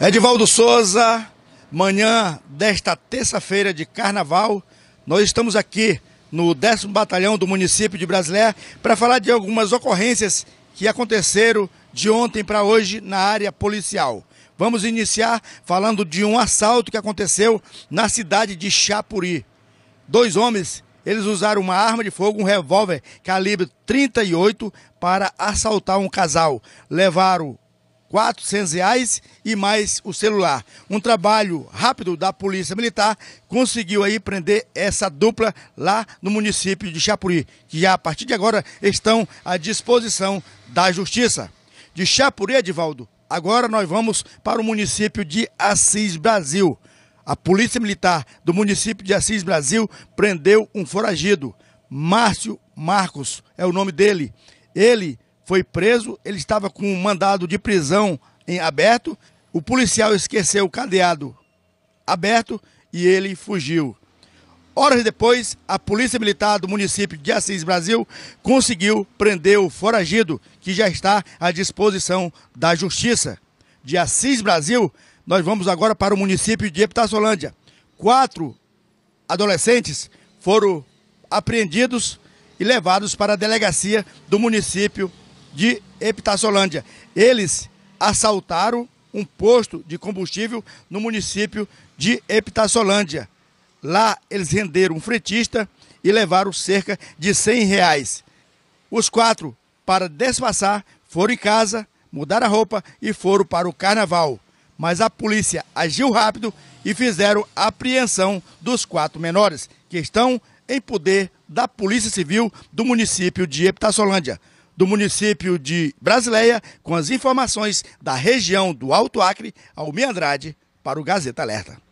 Edivaldo Souza, manhã desta terça-feira de carnaval, nós estamos aqui no 10 Batalhão do município de Brasileia para falar de algumas ocorrências que aconteceram de ontem para hoje na área policial. Vamos iniciar falando de um assalto que aconteceu na cidade de Chapuri. Dois homens, eles usaram uma arma de fogo, um revólver calibre 38 para assaltar um casal. Levaram 400 reais e mais o celular. Um trabalho rápido da Polícia Militar conseguiu aí prender essa dupla lá no município de Chapuri, que já a partir de agora estão à disposição da Justiça. De Chapuri, Edivaldo, agora nós vamos para o município de Assis Brasil. A Polícia Militar do município de Assis Brasil prendeu um foragido, Márcio Marcos é o nome dele. Ele foi preso, ele estava com um mandado de prisão em aberto, o policial esqueceu o cadeado aberto e ele fugiu. Horas depois, a Polícia Militar do município de Assis Brasil conseguiu prender o foragido, que já está à disposição da Justiça. De Assis Brasil, nós vamos agora para o município de Epitaçolândia. Quatro adolescentes foram apreendidos e levados para a delegacia do município de Epitaciolândia. Eles assaltaram um posto de combustível no município de Epitaciolândia. Lá eles renderam um fretista e levaram cerca de 100 reais. Os quatro, para disfarçar, foram em casa, mudaram a roupa e foram para o carnaval. Mas a polícia agiu rápido e fizeram a apreensão dos quatro menores, que estão em poder da Polícia Civil do município de Epitaciolândia do município de Brasileia, com as informações da região do Alto Acre, ao Andrade, para o Gazeta Alerta.